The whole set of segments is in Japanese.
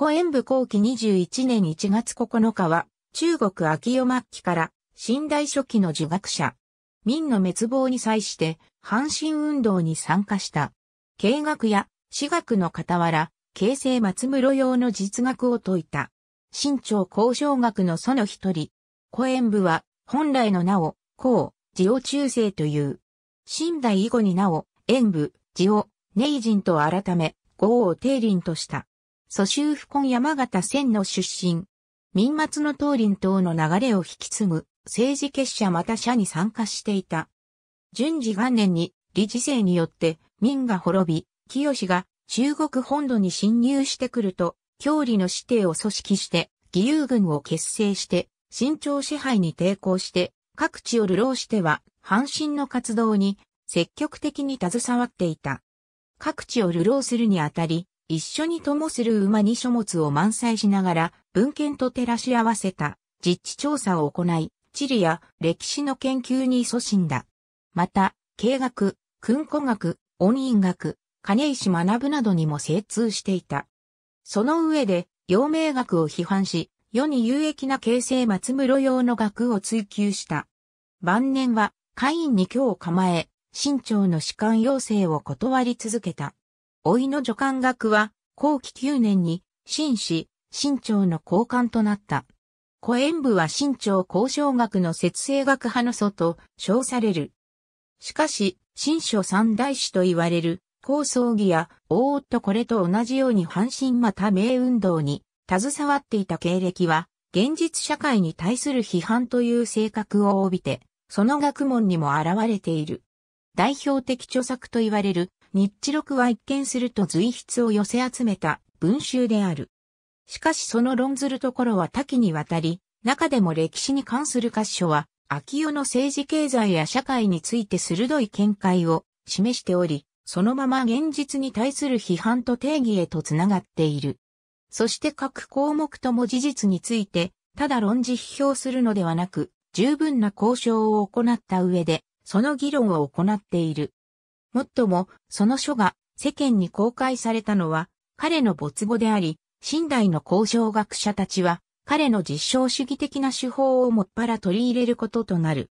古演部後期21年1月9日は、中国秋代末期から、新代初期の儒学者。民の滅亡に際して、阪神運動に参加した。経学や、私学の傍ら、形成松室用の実学を説いた。新朝交渉学の祖の一人。古演部は、本来の名を、孔、字を中世という。新代以後になお、演部、字を、ジンと改め、豪を定林とした。蘇州府根山形千の出身。民末の東林等の流れを引き継ぐ政治結社また社に参加していた。順次元年に理事制によって民が滅び、清が中国本土に侵入してくると、郷里の指定を組織して、義勇軍を結成して、新朝支配に抵抗して、各地を流浪しては、阪神の活動に積極的に携わっていた。各地を流浪するにあたり、一緒に灯もする馬に書物を満載しながら、文献と照らし合わせた実地調査を行い、地理や歴史の研究に勤しんだ。また、経学、訓古学、音韻学、金石学などにも精通していた。その上で、陽明学を批判し、世に有益な形成松室用の学を追求した。晩年は、会員に今日構え、清朝の士官要請を断り続けた。老いの助官学は、後期9年に、新市、新朝の交換となった。古演部は新朝交渉学の節制学派の祖と称される。しかし、新書三大師と言われる、高葬儀や、大とこれと同じように阪神また名運動に、携わっていた経歴は、現実社会に対する批判という性格を帯びて、その学問にも現れている。代表的著作と言われる、日知録は一見すると随筆を寄せ集めた文集である。しかしその論ずるところは多岐にわたり、中でも歴史に関する箇所は、秋代の政治経済や社会について鋭い見解を示しており、そのまま現実に対する批判と定義へとつながっている。そして各項目とも事実について、ただ論じ批評するのではなく、十分な交渉を行った上で、その議論を行っている。もっとも、その書が世間に公開されたのは、彼の没後であり、新代の交渉学者たちは、彼の実証主義的な手法をもっぱら取り入れることとなる。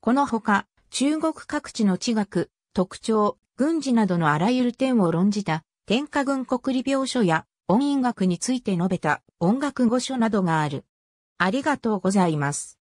このほか、中国各地の地学、特徴、軍事などのあらゆる点を論じた、天下軍国理病書や、音韻学について述べた音楽語書などがある。ありがとうございます。